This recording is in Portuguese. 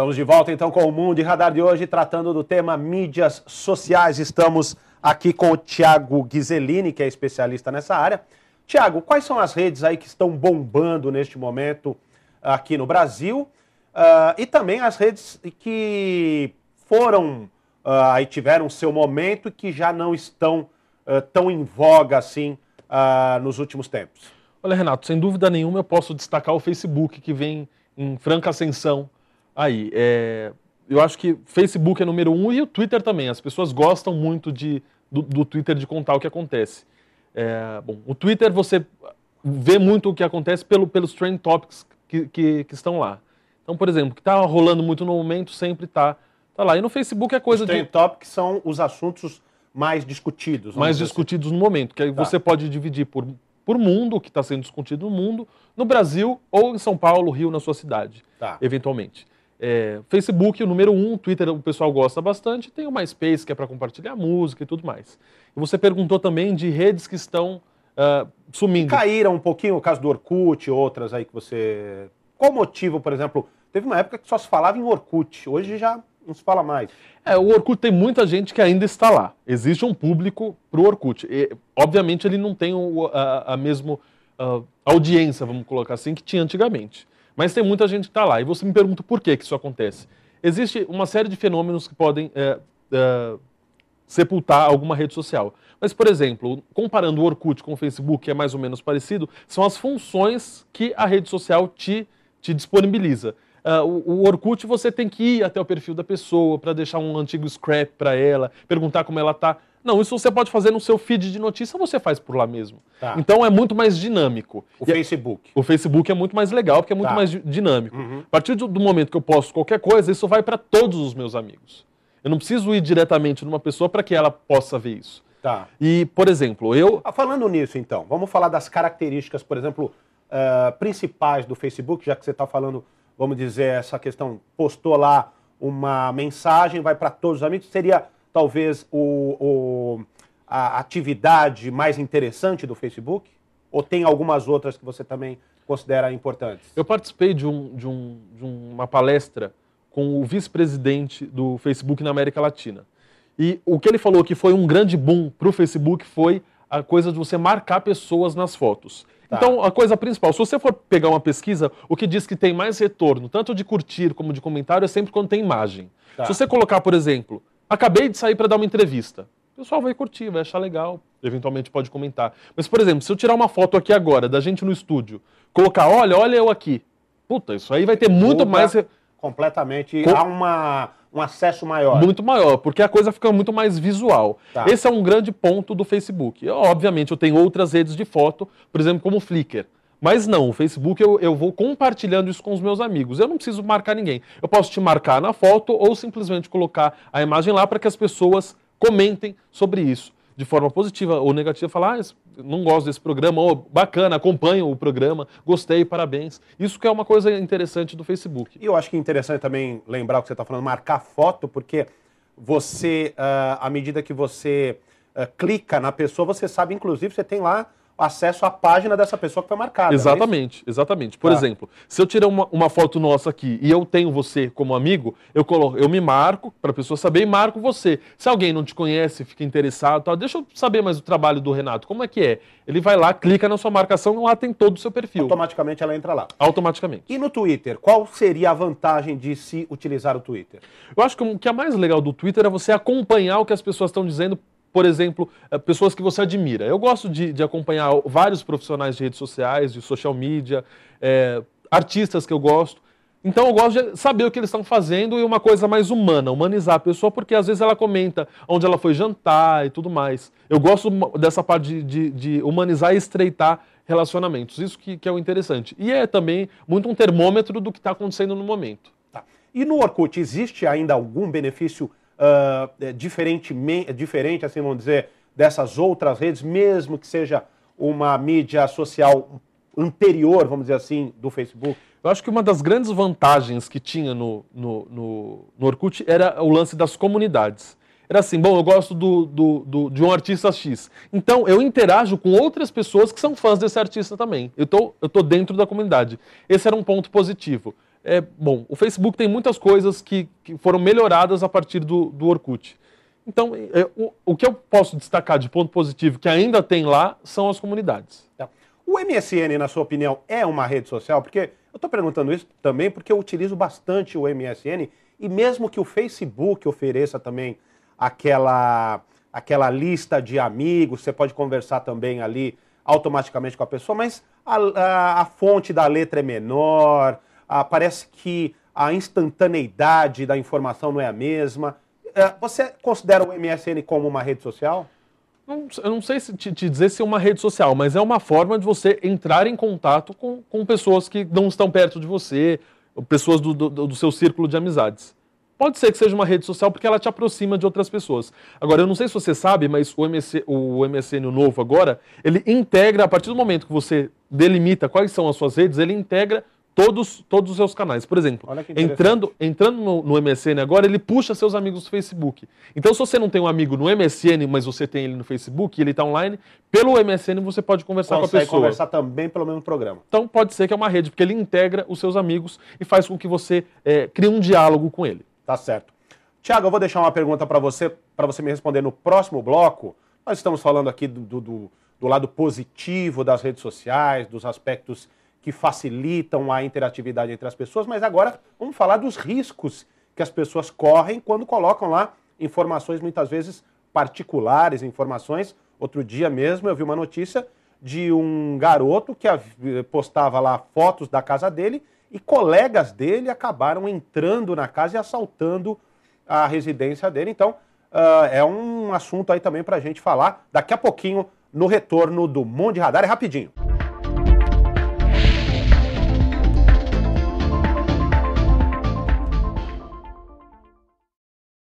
Estamos de volta então com o Mundo e Radar de hoje, tratando do tema mídias sociais. Estamos aqui com o Tiago Ghiselini, que é especialista nessa área. Tiago, quais são as redes aí que estão bombando neste momento aqui no Brasil? Uh, e também as redes que foram uh, tiveram seu momento e que já não estão uh, tão em voga assim nos últimos tempos. Olha, Renato, sem dúvida nenhuma eu posso destacar o Facebook, que vem em franca ascensão aí. É, eu acho que Facebook é número um e o Twitter também. As pessoas gostam muito de, do, do Twitter de contar o que acontece. É, bom, o Twitter você vê muito o que acontece pelo, pelos trend topics que, que, que estão lá. Então, por exemplo, o que está rolando muito no momento sempre está tá lá. E no Facebook é coisa os trend de. Trend topics são os assuntos mais discutidos. Mais assim. discutidos assim. no momento, que aí tá. você pode dividir por, por mundo, o que está sendo discutido no mundo, no Brasil ou em São Paulo, Rio, na sua cidade, tá. eventualmente. É, Facebook, o número um, Twitter o pessoal gosta bastante, tem o MySpace, que é para compartilhar música e tudo mais. E você perguntou também de redes que estão uh, sumindo. caíram um pouquinho, o caso do Orkut, outras aí que você. Qual motivo, por exemplo? Teve uma época que só se falava em Orkut, hoje já não se fala mais. É, o Orkut tem muita gente que ainda está lá. Existe um público para o Orkut. E, obviamente ele não tem o, a, a mesma ah, audiência, vamos colocar assim, que tinha antigamente. Mas tem muita gente que está lá. E você me pergunta por que, que isso acontece. Existe uma série de fenômenos que podem é, é, sepultar alguma rede social. Mas, por exemplo, comparando o Orkut com o Facebook, que é mais ou menos parecido, são as funções que a rede social te, te disponibiliza. Uh, o, Orkut você tem que ir até o perfil da pessoa para deixar um antigo scrap para ela, perguntar como ela está não, isso você pode fazer no seu feed de notícia, você faz por lá mesmo. Tá. Então é muito mais dinâmico. O e é- Facebook. O Facebook é muito mais legal, porque é muito tá. mais dinâmico. Uhum. A partir do momento que eu posto qualquer coisa, isso vai para todos os meus amigos. Eu não preciso ir diretamente numa pessoa para que ela possa ver isso. Tá. E, por exemplo, eu. Ah, falando nisso, então, vamos falar das características, por exemplo, uh, principais do Facebook, já que você está falando, vamos dizer, essa questão, postou lá uma mensagem, vai para todos os amigos, seria talvez o, o, a atividade mais interessante do Facebook? Ou tem algumas outras que você também considera importantes? Eu participei de, um, de, um, de uma palestra com o vice-presidente do Facebook na América Latina. E o que ele falou que foi um grande boom para o Facebook foi a coisa de você marcar pessoas nas fotos. Tá. Então, a coisa principal, se você for pegar uma pesquisa, o que diz que tem mais retorno, tanto de curtir como de comentário, é sempre quando tem imagem. Tá. Se você colocar, por exemplo, Acabei de sair para dar uma entrevista. O pessoal vai curtir, vai achar legal, eventualmente pode comentar. Mas, por exemplo, se eu tirar uma foto aqui agora da gente no estúdio, colocar, olha, olha eu aqui. Puta, isso aí vai ter muito Muda mais. Completamente. Com... Há uma, um acesso maior. Muito maior, porque a coisa fica muito mais visual. Tá. Esse é um grande ponto do Facebook. Eu, obviamente, eu tenho outras redes de foto, por exemplo, como o Flickr. Mas não, o Facebook eu, eu vou compartilhando isso com os meus amigos. Eu não preciso marcar ninguém. Eu posso te marcar na foto ou simplesmente colocar a imagem lá para que as pessoas comentem sobre isso de forma positiva ou negativa, falar, ah, não gosto desse programa, ou bacana, acompanho o programa, gostei, parabéns. Isso que é uma coisa interessante do Facebook. E eu acho que é interessante também lembrar o que você está falando, marcar foto, porque você, uh, à medida que você uh, clica na pessoa, você sabe, inclusive, você tem lá acesso à página dessa pessoa que foi marcada. É exatamente, é exatamente. Por tá. exemplo, se eu tirar uma, uma, foto nossa aqui e eu tenho você como amigo, eu coloco, eu me marco para a pessoa saber e marco você. Se alguém não te conhece, fica interessado, tal, deixa eu saber mais o trabalho do Renato. Como é que é? Ele vai lá, clica na sua marcação, lá tem todo o seu perfil. Automaticamente ela entra lá. Automaticamente. E no Twitter, qual seria a vantagem de se utilizar o Twitter? Eu acho que o que é mais legal do Twitter é você acompanhar o que as pessoas estão dizendo por exemplo, eh, pessoas que você admira. Eu gosto de, de acompanhar vários profissionais de redes sociais, de social media, é, artistas que eu gosto. Então eu gosto de saber o que eles estão fazendo e uma coisa mais humana, humanizar a pessoa, porque às vezes ela comenta onde ela foi jantar e tudo mais. Eu gosto dessa parte de, de, de humanizar e estreitar relacionamentos. Isso que, que, é o interessante. E é também muito um termômetro do que está acontecendo no momento. Tá. E no Orkut existe ainda algum benefício uh, diferente, é diferente, assim vamos dizer, dessas outras redes, mesmo que seja uma mídia social anterior, vamos dizer assim, do Facebook? Eu acho que uma das grandes vantagens que tinha no, no, no, no Orkut era o lance das comunidades. Era assim, bom, eu gosto do, do, do, de um artista X. Então, eu interajo com outras pessoas que são fãs desse artista também. Eu tô, eu tô dentro da comunidade. Esse era um ponto positivo. É, bom, o Facebook tem muitas coisas que, que foram melhoradas a partir do, do Orkut. Então, é, o, o, que eu posso destacar de ponto positivo que ainda tem lá são as comunidades. Tá. O MSN, na sua opinião, é uma rede social? Porque eu estou perguntando isso também porque eu utilizo bastante o MSN e mesmo que o Facebook ofereça também aquela, aquela lista de amigos, você pode conversar também ali automaticamente com a pessoa, mas a, a, a fonte da letra é menor, ah, parece que a instantaneidade da informação não é a mesma. Ah, você considera o MSN como uma rede social? Não, eu não sei se te, te, dizer se é uma rede social, mas é uma forma de você entrar em contato com, com pessoas que não estão perto de você, pessoas do, do, do seu círculo de amizades. Pode ser que seja uma rede social porque ela te aproxima de outras pessoas. Agora, eu não sei se você sabe, mas o, MC, o MSN o novo agora, ele integra, a partir do momento que você delimita quais são as suas redes, ele integra todos, todos os seus canais. Por exemplo, entrando, entrando no, no, MSN agora, ele puxa seus amigos do Facebook. Então, se você não tem um amigo no MSN, mas você tem ele no Facebook, ele está online, pelo MSN você pode conversar Consegue com a pessoa. conversar também pelo mesmo programa. Então, pode ser que é uma rede, porque ele integra os seus amigos e faz com que você é, crie um diálogo com ele. Tá certo. Tiago, eu vou deixar uma pergunta para você, para você me responder no próximo bloco. Nós estamos falando aqui do, do, do lado positivo das redes sociais, dos aspectos que facilitam a interatividade entre as pessoas, mas agora vamos falar dos riscos que as pessoas correm quando colocam lá informações muitas vezes particulares, informações. Outro dia mesmo eu vi uma notícia de um garoto que eh, postava lá fotos da casa dele e colegas dele acabaram entrando na casa e assaltando a residência dele. Então, uh, é um assunto aí também para a gente falar daqui a pouquinho no retorno do Mundo Radar. É rapidinho.